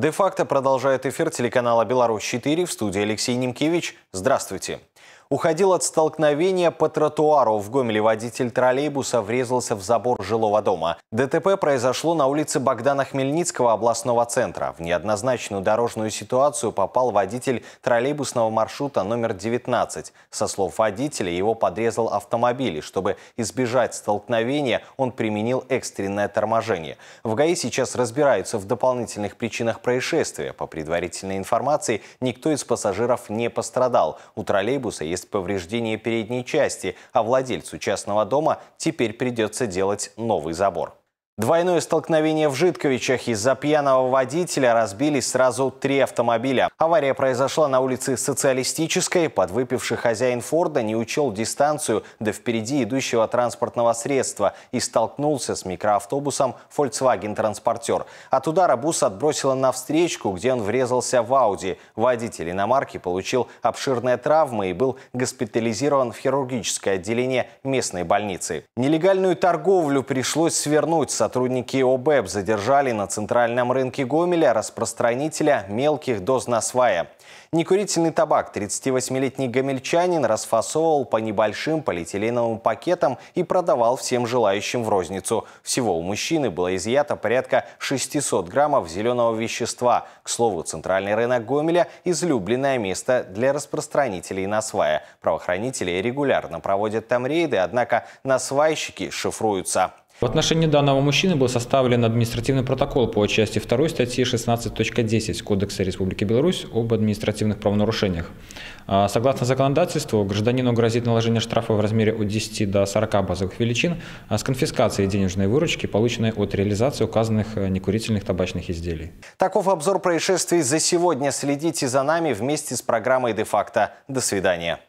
Де-факто продолжает эфир телеканала «Беларусь-4» в студии Алексей Немкевич. Здравствуйте уходил от столкновения по тротуару. В Гомеле водитель троллейбуса врезался в забор жилого дома. ДТП произошло на улице Богдана Хмельницкого областного центра. В неоднозначную дорожную ситуацию попал водитель троллейбусного маршрута номер 19. Со слов водителя, его подрезал автомобиль. И чтобы избежать столкновения, он применил экстренное торможение. В ГАИ сейчас разбираются в дополнительных причинах происшествия. По предварительной информации, никто из пассажиров не пострадал. У троллейбуса есть есть повреждение передней части, а владельцу частного дома теперь придется делать новый забор. Двойное столкновение в Житковичах из-за пьяного водителя разбились сразу три автомобиля. Авария произошла на улице Социалистической. Подвыпивший хозяин Форда не учел дистанцию до впереди идущего транспортного средства и столкнулся с микроавтобусом Volkswagen Транспортер. От удара бус отбросило на встречку, где он врезался в Ауди. Водитель иномарки получил обширные травмы и был госпитализирован в хирургическое отделение местной больницы. Нелегальную торговлю пришлось свернуть с Сотрудники ОБЭП задержали на центральном рынке Гомеля распространителя мелких доз насвая. Некурительный табак 38-летний гомельчанин расфасовывал по небольшим полиэтиленовым пакетам и продавал всем желающим в розницу. Всего у мужчины было изъято порядка 600 граммов зеленого вещества. К слову, центральный рынок Гомеля – излюбленное место для распространителей насвая. Правоохранители регулярно проводят там рейды, однако насвайщики шифруются. В отношении данного мужчины был составлен административный протокол по части 2 статьи 16.10 Кодекса Республики Беларусь об административных правонарушениях. А, согласно законодательству, гражданину грозит наложение штрафа в размере от 10 до 40 базовых величин а, с конфискацией денежной выручки, полученной от реализации указанных а, некурительных табачных изделий. Таков обзор происшествий за сегодня. Следите за нами вместе с программой «Де-факто». До свидания.